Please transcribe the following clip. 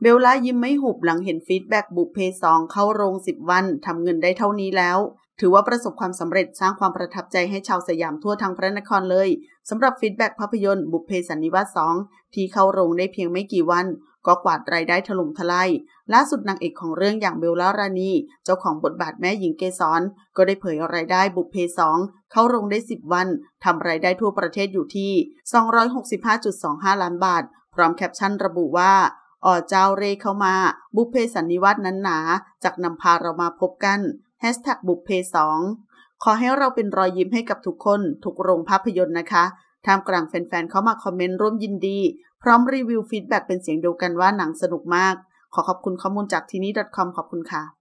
เบลล่ายิ้มไม่หุบหลังเห็นฟีดแบ็กบุกเพสองเข้าโรงสิบวัน ทำเงินได้เท่านี้แล้ว ถือว่าประสบความสำเร็จสร้างความประทับใจให้ชาวสยามทั่วทั้งพระนครเลยสำหรับฟีดแบ็กภาพยนตร์บุกเพสันนิวาสสอง ที่เข้าโรงได้เพียงไม่กี่วัน ก็กวาดรายได้ถล่มทลายล่าสุดนางเอกของเรื่องอย่างเบลล่ารานีเจ้าของบทบาทแม่หญิงเกสรก็ได้เผยรายได้บุกเพสองเข้าโรงได้ 10 วันทำรายได้ทั่วประเทศอยู่ที่ 265.25 ล้านบาท พร้อมแคปชั่นระบุว่าอ่อเจ้าเรเข้ามา บุพเพสันนิวัตนั้นหนาจากนำพาเรามาพบกันแฮชแท็กบุพเพสองขอให้เราเป็นรอยยิ้มให้กับทุกคนทุกโรงภาพยนตร์นะคะท่ามกลางแฟนๆ เข้ามาคอมเมนต์ร่วมยินดี พร้อมรีวิวฟีดแบ็เป็นเสียงเดียวกันว่าหนังสนุกมาก ขอขอบคุณข้อมูลจากทีนี้ .com ขอบคุณค่ะ